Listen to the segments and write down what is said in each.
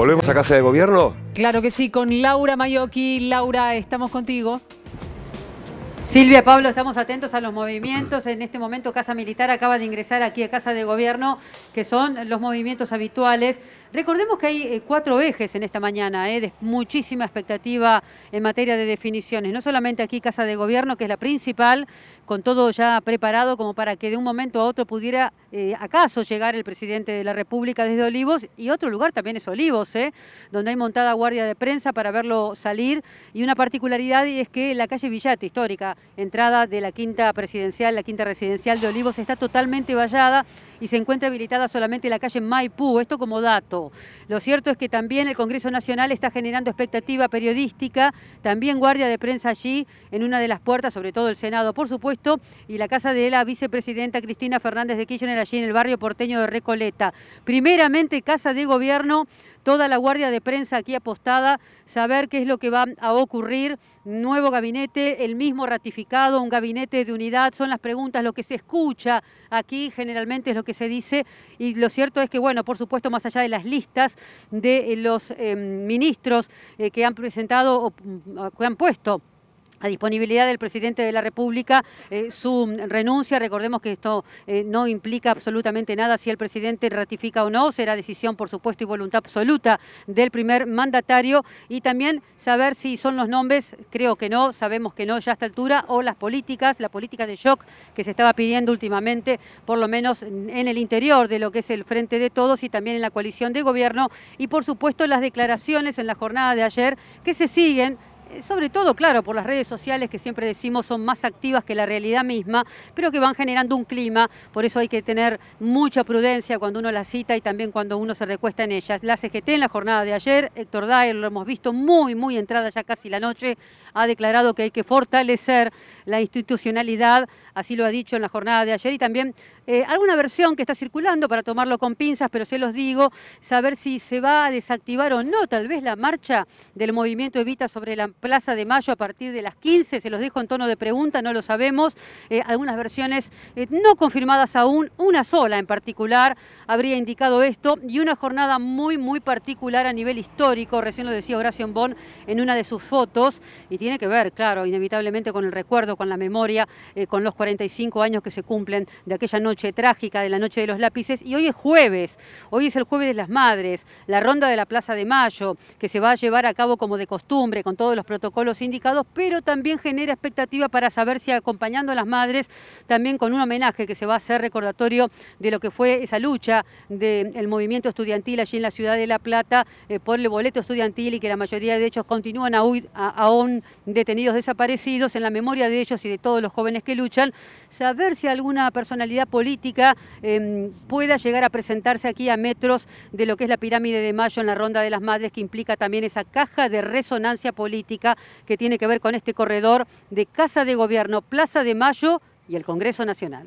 ¿Volvemos a Casa de Gobierno? Claro que sí, con Laura Mayoki. Laura, estamos contigo. Silvia, Pablo, estamos atentos a los movimientos. En este momento Casa Militar acaba de ingresar aquí a Casa de Gobierno, que son los movimientos habituales. Recordemos que hay eh, cuatro ejes en esta mañana, eh, de muchísima expectativa en materia de definiciones. No solamente aquí Casa de Gobierno, que es la principal, con todo ya preparado como para que de un momento a otro pudiera eh, acaso llegar el presidente de la República desde Olivos. Y otro lugar también es Olivos, donde hay montada guardia de prensa para verlo salir. Y una particularidad es que la calle Villate, histórica, entrada de la quinta presidencial, la quinta residencial de Olivos, está totalmente vallada y se encuentra habilitada solamente la calle Maipú, esto como dato. Lo cierto es que también el Congreso Nacional está generando expectativa periodística, también guardia de prensa allí en una de las puertas, sobre todo el Senado, por supuesto, y la casa de la vicepresidenta Cristina Fernández de Kirchner allí en el barrio porteño de Recoleta. Primeramente, casa de gobierno toda la guardia de prensa aquí apostada, saber qué es lo que va a ocurrir. Nuevo gabinete, el mismo ratificado, un gabinete de unidad, son las preguntas, lo que se escucha aquí generalmente es lo que se dice y lo cierto es que, bueno, por supuesto, más allá de las listas de eh, los eh, ministros eh, que han presentado o mm, que han puesto a disponibilidad del presidente de la República eh, su renuncia. Recordemos que esto eh, no implica absolutamente nada si el presidente ratifica o no. Será decisión, por supuesto, y voluntad absoluta del primer mandatario. Y también saber si son los nombres, creo que no, sabemos que no ya a esta altura, o las políticas, la política de shock que se estaba pidiendo últimamente, por lo menos en el interior de lo que es el Frente de Todos y también en la coalición de gobierno. Y, por supuesto, las declaraciones en la jornada de ayer que se siguen eh, sobre todo, claro, por las redes sociales que siempre decimos son más activas que la realidad misma, pero que van generando un clima, por eso hay que tener mucha prudencia cuando uno las cita y también cuando uno se recuesta en ellas. La CGT en la jornada de ayer, Héctor Daer, lo hemos visto muy, muy entrada ya casi la noche, ha declarado que hay que fortalecer la institucionalidad, así lo ha dicho en la jornada de ayer y también eh, alguna versión que está circulando para tomarlo con pinzas, pero se los digo, saber si se va a desactivar o no tal vez la marcha del movimiento Evita sobre la Plaza de Mayo a partir de las 15, se los dejo en tono de pregunta, no lo sabemos, eh, algunas versiones eh, no confirmadas aún, una sola en particular habría indicado esto, y una jornada muy, muy particular a nivel histórico, recién lo decía Horacio Bon en una de sus fotos, y tiene que ver, claro, inevitablemente con el recuerdo, con la memoria, eh, con los 45 años que se cumplen de aquella noche trágica, de la noche de los lápices, y hoy es jueves, hoy es el jueves de las madres, la ronda de la Plaza de Mayo, que se va a llevar a cabo como de costumbre, con todos los protocolos indicados, pero también genera expectativa para saber si acompañando a las madres, también con un homenaje que se va a hacer recordatorio de lo que fue esa lucha del movimiento estudiantil allí en la ciudad de La Plata eh, por el boleto estudiantil y que la mayoría de ellos continúan aún, detenidos desaparecidos en la memoria de ellos y de todos los jóvenes que luchan, saber si alguna personalidad política em, pueda llegar a presentarse aquí a metros de lo que es la pirámide de Mayo en la Ronda de las Madres, que implica también esa caja de resonancia política que tiene que ver con este corredor de Casa de Gobierno, Plaza de Mayo y el Congreso Nacional.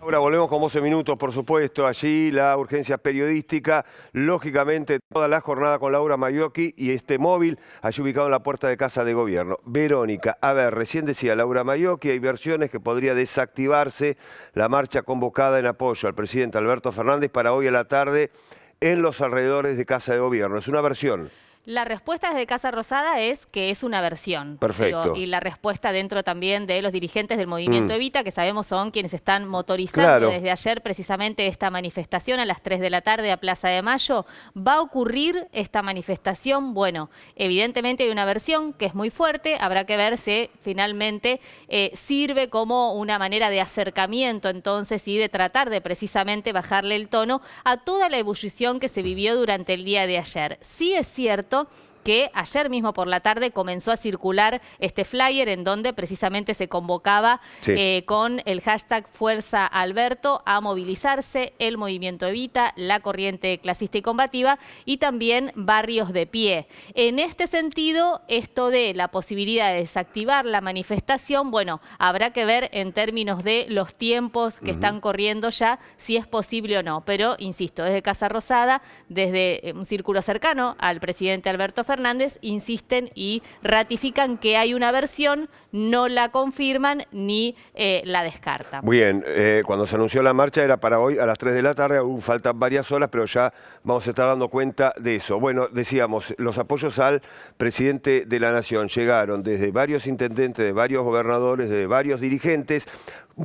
Ahora volvemos con 12 minutos, por supuesto, allí la urgencia periodística, lógicamente toda la jornada con Laura Mayocchi y este móvil allí ubicado en la puerta de Casa de Gobierno. Verónica, a ver, recién decía Laura Mayocchi, hay versiones que podría desactivarse la marcha convocada en apoyo al presidente Alberto Fernández para hoy a la tarde en los alrededores de Casa de Gobierno. Es una versión. La respuesta desde Casa Rosada es que es una versión. Perfecto. y la respuesta dentro también de los dirigentes del movimiento mm. Evita, que sabemos son quienes están motorizando desde ayer precisamente esta manifestación a las 3 de la tarde a Plaza de Mayo. ¿Va a ocurrir esta manifestación? Bueno, evidentemente hay una versión que es muy fuerte, habrá que ver si finalmente eh, sirve como una manera de acercamiento entonces y de tratar de precisamente bajarle el tono a toda la ebullición que se vivió durante el día de ayer. Sí es cierto ¡Gracias! que ayer mismo por la tarde comenzó a circular este flyer en donde precisamente se convocaba eh, con el hashtag Fuerza Alberto a movilizarse el movimiento Evita, la corriente clasista y combativa y también barrios de pie. En este sentido, esto de la posibilidad de desactivar la manifestación, bueno, habrá que ver en términos de los tiempos que están corriendo ya, si es posible o no. Pero, insisto, desde Casa Rosada, desde eh, un círculo cercano al presidente Alberto Fernández, Hernández insisten y ratifican que hay una versión, no la confirman ni eh, la descartan. Bien, eh, cuando se anunció la marcha era para hoy a las 3 de la tarde, aún faltan varias horas, pero ya vamos a estar dando cuenta de eso. Bueno, decíamos, los apoyos al presidente de la Nación llegaron desde varios intendentes, de varios gobernadores, de varios dirigentes,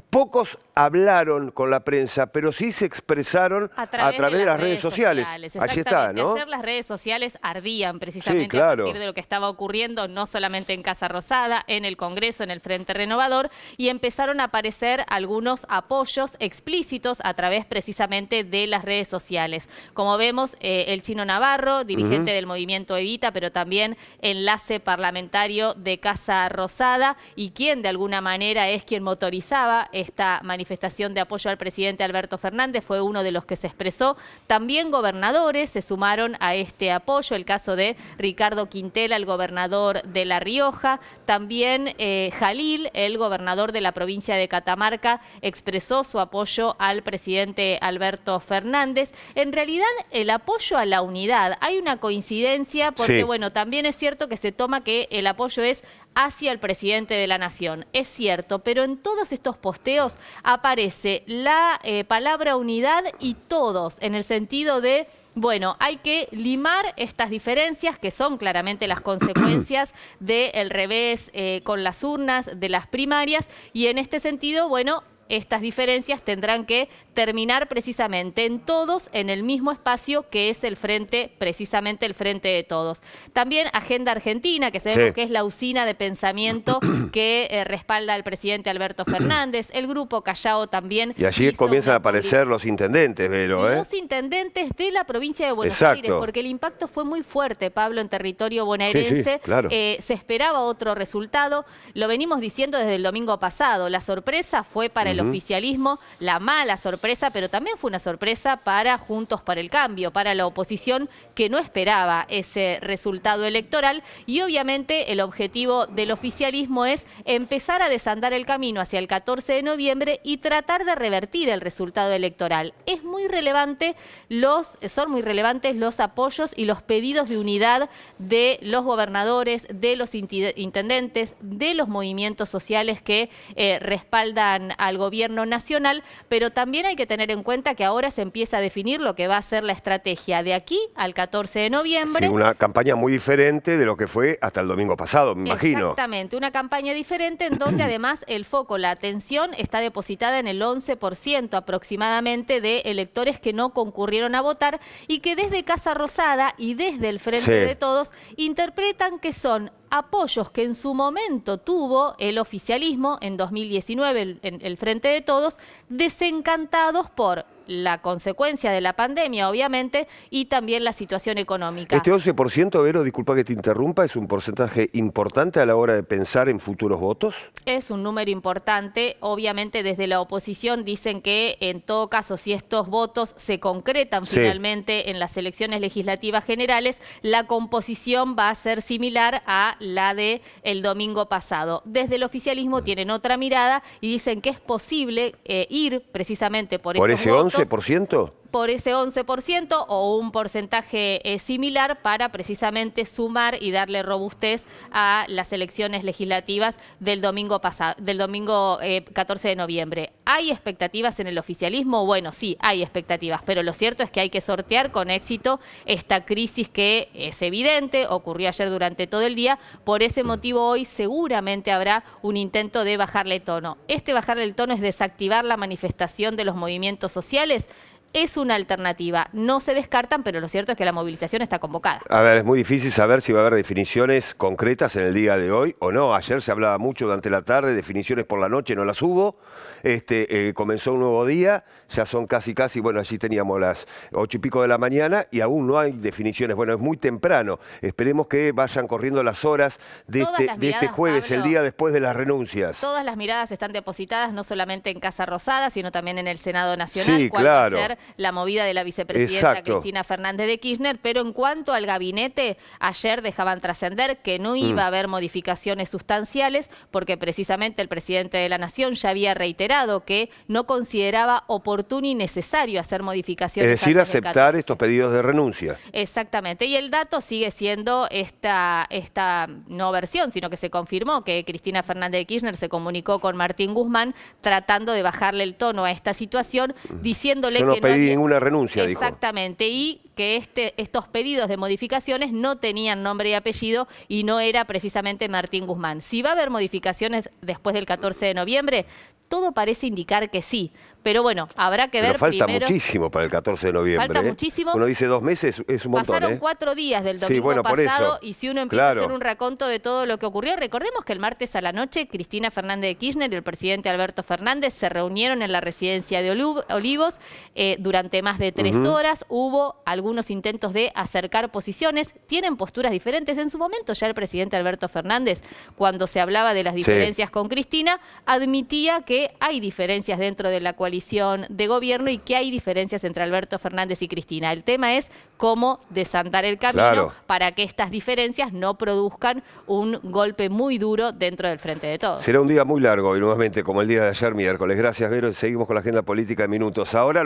Pocos hablaron con la prensa, pero sí se expresaron a través, de, las redes, sociales. Allí está, ¿no? Ayer las redes sociales ardían precisamente a partir de lo que estaba ocurriendo, no solamente en Casa Rosada, en el Congreso, en el Frente Renovador, y empezaron a aparecer algunos apoyos explícitos a través precisamente de las redes sociales. Como vemos, eh, el chino Navarro, dirigente del movimiento Evita, pero también enlace parlamentario de Casa Rosada, y quien de alguna manera es quien motorizaba esta manifestación de apoyo al presidente Alberto Fernández, fue uno de los que se expresó. También gobernadores se sumaron a este apoyo, el caso de Ricardo Quintela, el gobernador de La Rioja, también eh, Jalil, el gobernador de la provincia de Catamarca, expresó su apoyo al presidente Alberto Fernández. En realidad, el apoyo a la unidad, hay una coincidencia porque, bueno, también es cierto que se toma que el apoyo es hacia el presidente de la Nación. Es cierto, pero en todos estos posteos aparece la eh, palabra unidad y todos, en el sentido de bueno, hay que limar estas diferencias que son claramente las consecuencias del revés eh, con las urnas, de las primarias, y en este sentido, bueno, estas diferencias tendrán que terminar precisamente en todos, en el mismo espacio que es el frente, precisamente el frente de todos. También Agenda Argentina, que sabemos que es la usina de pensamiento que eh, respalda al presidente Alberto Fernández, el grupo Callao también. Y allí comienzan a aparecer los intendentes, Vero. ¿eh? Los intendentes de la provincia de Buenos Aires, porque el impacto fue muy fuerte, Pablo, en territorio bonaerense. Eh, se esperaba otro resultado, lo venimos diciendo desde el domingo pasado, la sorpresa fue para el el oficialismo, la mala sorpresa, pero también fue una sorpresa para Juntos para el Cambio, para la oposición que no esperaba ese resultado electoral y obviamente el objetivo del oficialismo es empezar a desandar el camino hacia el 14 de noviembre y tratar de revertir el resultado electoral. Es muy relevante los son muy relevantes los apoyos y los pedidos de unidad de los gobernadores, de los intendentes, de los movimientos sociales que eh, respaldan al gobierno gobierno nacional, pero también hay que tener en cuenta que ahora se empieza a definir lo que va a ser la estrategia de aquí al 14 de noviembre. una campaña muy diferente de lo que fue hasta el domingo pasado, me imagino. Exactamente, una campaña diferente en donde además el foco, la atención está depositada en el 11% aproximadamente de electores que no concurrieron a votar y que desde Casa Rosada y desde el Frente de Todos interpretan que son apoyos que en su momento tuvo el oficialismo en 2019, el, en el Frente de Todos, desencantados por la consecuencia de la pandemia, obviamente, y también la situación económica. Este 11%, Vero, disculpa que te interrumpa, es un porcentaje importante a la hora de pensar en futuros votos. Es un número importante, obviamente desde la oposición dicen que en todo caso si estos votos se concretan finalmente en las elecciones legislativas generales, la composición va a ser similar a la de el domingo pasado. Desde el oficialismo tienen otra mirada y dicen que es posible eh, ir precisamente por, ese votos, ¿11%? por ese 11% o un porcentaje eh, similar para precisamente sumar y darle robustez a las elecciones legislativas del domingo pasado, del domingo 14 eh, de noviembre. ¿Hay expectativas en el oficialismo? Bueno, sí, hay expectativas, pero lo cierto es que hay que sortear con éxito esta crisis que es evidente, ocurrió ayer durante todo el día, por ese motivo hoy seguramente habrá un intento de bajarle tono. Este bajarle el tono es desactivar la manifestación de los movimientos sociales es una alternativa. No se descartan, pero lo cierto es que la movilización está convocada. A ver, es muy difícil saber si va a haber definiciones concretas en el día de hoy o no. Ayer se hablaba mucho durante la tarde, definiciones por la noche, no las hubo. Este, eh, comenzó un nuevo día, ya son casi, casi, bueno, allí teníamos las ocho y pico de la mañana y aún no hay definiciones. Bueno, es muy temprano. Esperemos que vayan corriendo las horas de, este, este jueves, el día después de las renuncias. Todas las miradas están depositadas no solamente en Casa Rosada, sino también en el Senado Nacional. Sí, claro la movida de la vicepresidenta Cristina Fernández de Kirchner, pero en cuanto al gabinete, ayer dejaban trascender que no mm. iba a haber modificaciones sustanciales porque precisamente el presidente de la Nación ya había reiterado que no consideraba oportuno y necesario hacer modificaciones. Es decir, aceptar estos pedidos de renuncia. Exactamente, y el dato sigue siendo esta, esta no versión, sino que se confirmó que Cristina Fernández de Kirchner se comunicó con Martín Guzmán tratando de bajarle el tono a esta situación, mm. diciéndole que no hay ninguna renuncia, Exactamente. dijo. Exactamente. Y que este, estos pedidos de modificaciones no tenían nombre y apellido y no era precisamente Martín Guzmán. Si va a haber modificaciones después del 14 de noviembre, todo parece indicar que sí. Pero bueno, habrá que ver. falta muchísimo para el 14 de noviembre. Falta ¿eh? muchísimo. Uno dice dos meses, es un montón. Pasaron ¿eh? cuatro días del domingo pasado y si uno empieza a hacer un raconto de todo lo que ocurrió, recordemos que el martes a la noche Cristina Fernández de Kirchner y el presidente Alberto Fernández se reunieron en la residencia de Olivos eh, durante más de tres horas. Hubo algún algunos intentos de acercar posiciones, tienen posturas diferentes. En su momento ya el presidente Alberto Fernández, cuando se hablaba de las diferencias con Cristina, admitía que hay diferencias dentro de la coalición de gobierno y que hay diferencias entre Alberto Fernández y Cristina. El tema es cómo desandar el camino para que estas diferencias no produzcan un golpe muy duro dentro del frente de todos. Será un día muy largo y nuevamente como el día de ayer miércoles. Gracias, Vero. Seguimos con la agenda política de minutos. Ahora